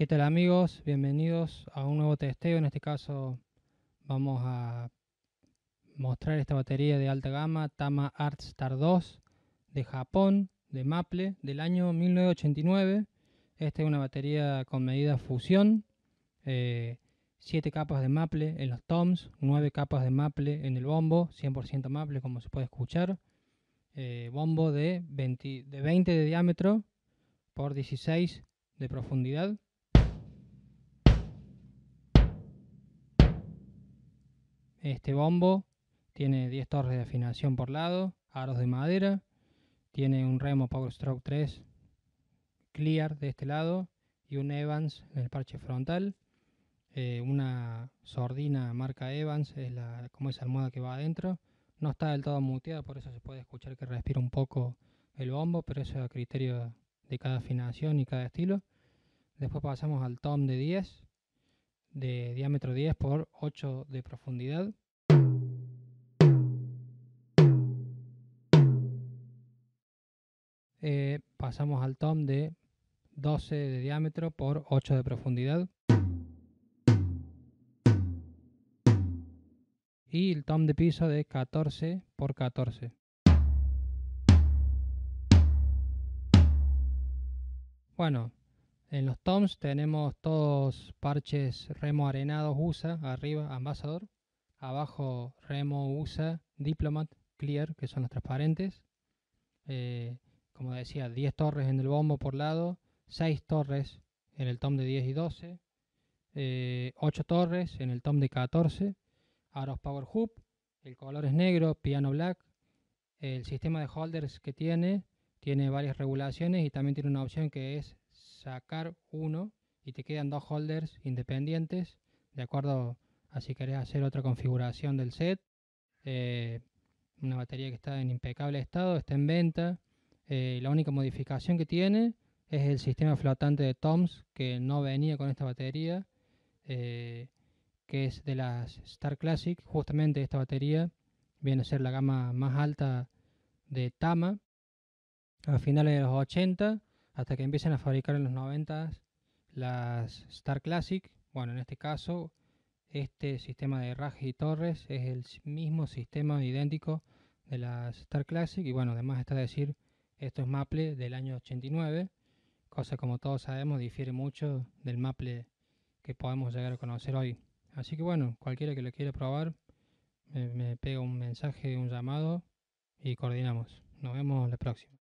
¿Qué tal amigos? Bienvenidos a un nuevo testeo. En este caso vamos a mostrar esta batería de alta gama Tama Art Star 2 de Japón, de Maple, del año 1989. Esta es una batería con medida fusión, 7 eh, capas de Maple en los toms, 9 capas de Maple en el bombo, 100% Maple como se puede escuchar. Eh, bombo de 20 de diámetro por 16 de profundidad Este bombo tiene 10 torres de afinación por lado, aros de madera, tiene un remo Power Stroke 3 clear de este lado y un Evans en el parche frontal. Eh, una sordina marca Evans, es la, como esa almohada que va adentro. No está del todo muteada, por eso se puede escuchar que respira un poco el bombo, pero eso es a criterio de cada afinación y cada estilo. Después pasamos al tom de 10, de diámetro 10 por 8 de profundidad. Eh, pasamos al tom de 12 de diámetro por 8 de profundidad. Y el tom de piso de 14 por 14. Bueno, en los toms tenemos todos parches remo arenados USA, arriba Ambassador, abajo remo USA, Diplomat, Clear, que son los transparentes. Eh, como decía, 10 torres en el bombo por lado, 6 torres en el tom de 10 y 12, 8 eh, torres en el tom de 14, aros power hoop, el color es negro, piano black, el sistema de holders que tiene, tiene varias regulaciones y también tiene una opción que es sacar uno y te quedan dos holders independientes, de acuerdo a si querés hacer otra configuración del set. Eh, una batería que está en impecable estado, está en venta. Eh, la única modificación que tiene es el sistema flotante de TOMS que no venía con esta batería, eh, que es de las Star Classic. Justamente esta batería viene a ser la gama más alta de Tama a finales de los 80 hasta que empiecen a fabricar en los 90 las Star Classic. Bueno, en este caso, este sistema de raje y torres es el mismo sistema idéntico de las Star Classic. Y bueno, además está decir, esto es Maple del año 89, cosa como todos sabemos difiere mucho del Maple que podemos llegar a conocer hoy. Así que bueno, cualquiera que lo quiera probar, me pega un mensaje, un llamado y coordinamos. Nos vemos la próxima.